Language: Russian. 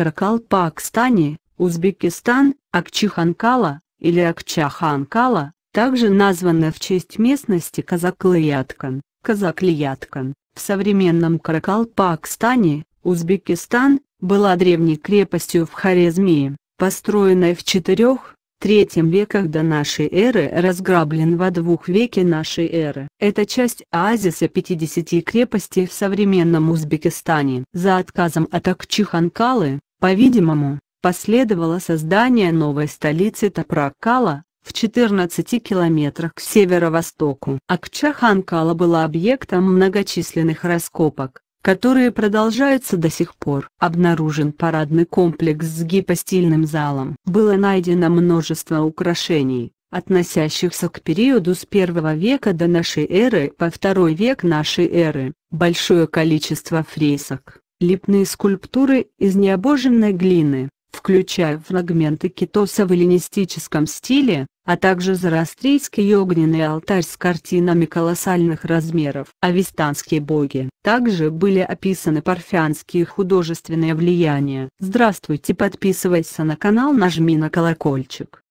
Каракалпакстане, Узбекистан, Акчиханкала или Акчаханкала, также названная в честь местности Казаклыяткан, Казаклияткан. В современном Каракалпакстане, Узбекистан, была древней крепостью в Хорезмии, построенной в четырех третьем веках до нашей эры разграблен во двух веке нашей эры. Это часть оазиса 50 крепостей в современном Узбекистане. За отказом от Акчиханкалы, по-видимому, последовало создание новой столицы Тапракала, в 14 километрах к северо-востоку. Акчаханкала была объектом многочисленных раскопок, которые продолжаются до сих пор. Обнаружен парадный комплекс с гипостильным залом. Было найдено множество украшений, относящихся к периоду с 1 века до нашей эры по 2 век нашей эры, большое количество фресок, Липные скульптуры из необоженной глины, включая фрагменты китоса в эллинистическом стиле, а также зороастрийский огненный алтарь с картинами колоссальных размеров. Авестанские боги. Также были описаны парфянские художественные влияния. Здравствуйте подписывайся на канал нажми на колокольчик.